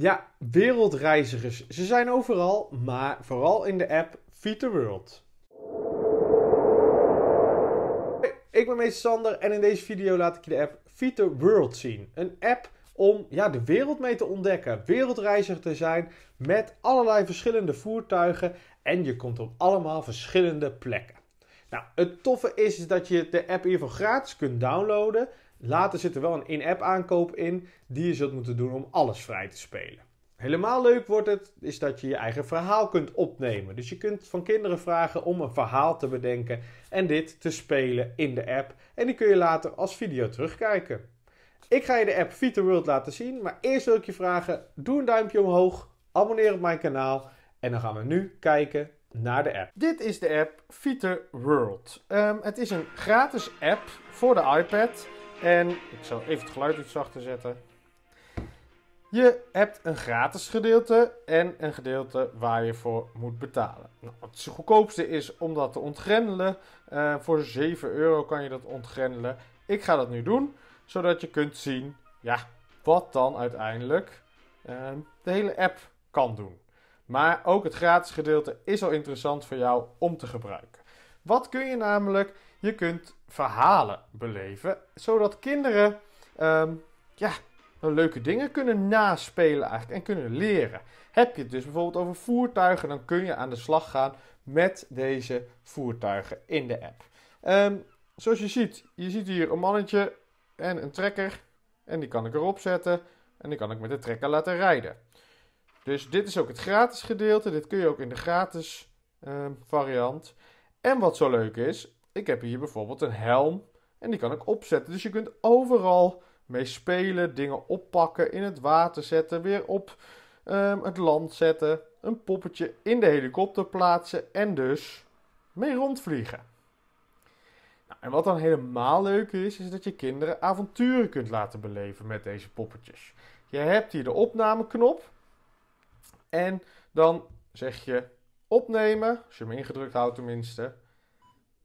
Ja, wereldreizigers. Ze zijn overal, maar vooral in de app Feed World. Ik ben Meester Sander en in deze video laat ik je de app Feed World zien. Een app om ja, de wereld mee te ontdekken, wereldreiziger te zijn met allerlei verschillende voertuigen en je komt op allemaal verschillende plekken. Nou, het toffe is, is dat je de app hiervoor gratis kunt downloaden. Later zit er wel een in-app aankoop in die je zult moeten doen om alles vrij te spelen. Helemaal leuk wordt het is dat je je eigen verhaal kunt opnemen. Dus je kunt van kinderen vragen om een verhaal te bedenken en dit te spelen in de app. En die kun je later als video terugkijken. Ik ga je de app Vita World laten zien, maar eerst wil ik je vragen: doe een duimpje omhoog, abonneer op mijn kanaal en dan gaan we nu kijken naar de app. Dit is de app Vita World. Ehm, het is een gratis app voor de iPad. En ik zal even het geluid iets zachter zetten. Je hebt een gratis gedeelte en een gedeelte waar je voor moet betalen. Nou, het goedkoopste is om dat te ontgrendelen. Eh, voor 7 euro kan je dat ontgrendelen. Ik ga dat nu doen, zodat je kunt zien ja, wat dan uiteindelijk eh, de hele app kan doen. Maar ook het gratis gedeelte is al interessant voor jou om te gebruiken. Wat kun je namelijk? Je kunt verhalen beleven, zodat kinderen ehm, ja, leuke dingen kunnen naspelen eigenlijk en kunnen leren. Heb je het dus bijvoorbeeld over voertuigen, dan kun je aan de slag gaan met deze voertuigen in de app. Ehm, zoals je ziet, je ziet hier een mannetje en een trekker. En die kan ik erop zetten en die kan ik met de trekker laten rijden. Dus dit is ook het gratis gedeelte. Dit kun je ook in de gratis ehm, variant. En wat zo leuk is, ik heb hier bijvoorbeeld een helm en die kan ik opzetten. Dus je kunt overal mee spelen, dingen oppakken, in het water zetten, weer op ehm, het land zetten, een poppetje in de helikopter plaatsen en dus mee rondvliegen. Nou, en wat dan helemaal leuk is, is dat je kinderen avonturen kunt laten beleven met deze poppetjes. Je hebt hier de opnameknop en dan zeg je opnemen, als je hem ingedrukt houdt tenminste.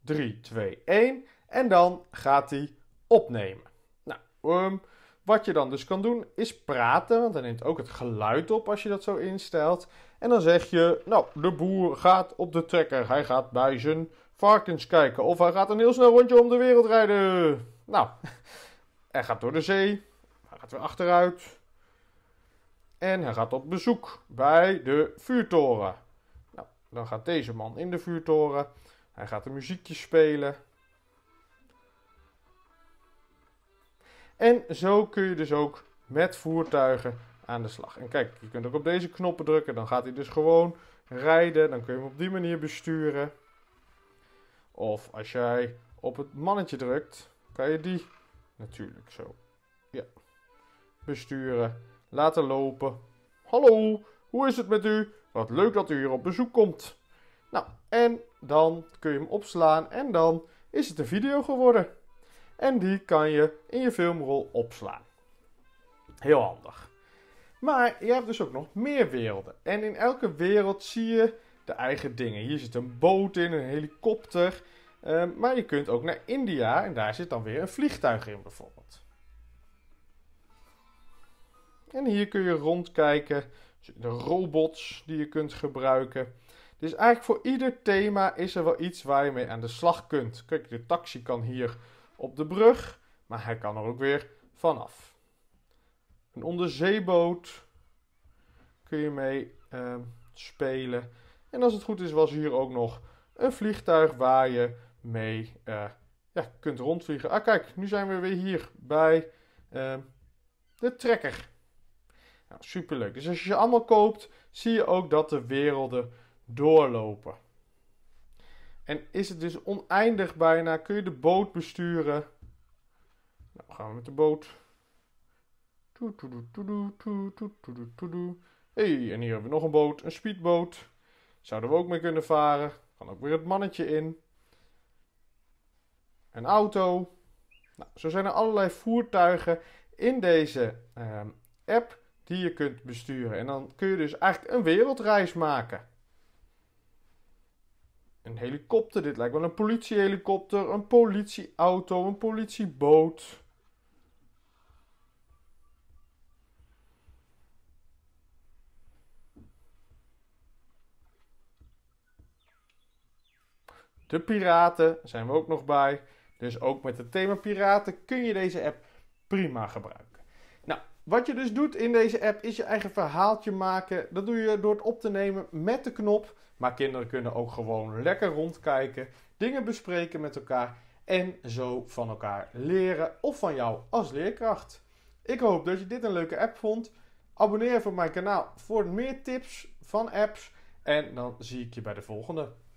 3, 2, 1. En dan gaat hij opnemen. Nou, ehm, wat je dan dus kan doen is praten, want hij neemt ook het geluid op als je dat zo instelt. En dan zeg je, nou, de boer gaat op de trekker. Hij gaat bij zijn varkens kijken. Of hij gaat een heel snel rondje om de wereld rijden. Nou, hij gaat door de zee. Hij gaat weer achteruit. En hij gaat op bezoek bij de vuurtoren. Nou, dan gaat deze man in de vuurtoren. Hij gaat een muziekje spelen. En zo kun je dus ook met voertuigen aan de slag. En kijk, je kunt ook op deze knoppen drukken. Dan gaat hij dus gewoon rijden. Dan kun je hem op die manier besturen. Of als jij op het mannetje drukt, kan je die natuurlijk zo ja, besturen. Laten lopen. Hallo, hoe is het met u? Wat leuk dat u hier op bezoek komt. Nou, en dan kun je hem opslaan en dan is het een video geworden. En die kan je in je filmrol opslaan. Heel handig. Maar je hebt dus ook nog meer werelden. En in elke wereld zie je de eigen dingen. Hier zit een boot in, een helikopter. Ehm, maar je kunt ook naar India en daar zit dan weer een vliegtuig in bijvoorbeeld. En hier kun je rondkijken. De robots die je kunt gebruiken. Dus eigenlijk voor ieder thema is er wel iets waar je mee aan de slag kunt. Kijk, de taxi kan hier op de brug, maar hij kan er ook weer vanaf. Een onderzeeboot kun je mee ehm, spelen. En als het goed is, was hier ook nog een vliegtuig waar je mee eh, ja, kunt rondvliegen. Ah, kijk, nu zijn we weer hier bij ehm, de trekker. Nou, superleuk. Dus als je ze allemaal koopt, zie je ook dat de werelden doorlopen. En is het dus oneindig bijna? Kun je de boot besturen? Nou, gaan we met de boot. hey, en hier hebben we nog een boot, een speedboot. Zouden we ook mee kunnen varen. Kan ook weer het mannetje in. Een auto. Nou, zo zijn er allerlei voertuigen in deze ehm, app die je kunt besturen. En dan kun je dus eigenlijk een wereldreis maken een helikopter. Dit lijkt wel een politiehelikopter, een politieauto, een politieboot. De piraten zijn we ook nog bij. Dus ook met het thema piraten kun je deze app prima gebruiken. Nou, wat je dus doet in deze app is je eigen verhaaltje maken. Dat doe je door het op te nemen met de knop. Maar kinderen kunnen ook gewoon lekker rondkijken, dingen bespreken met elkaar en zo van elkaar leren of van jou als leerkracht. Ik hoop dat je dit een leuke app vond. Abonneer even op mijn kanaal voor meer tips van apps en dan zie ik je bij de volgende.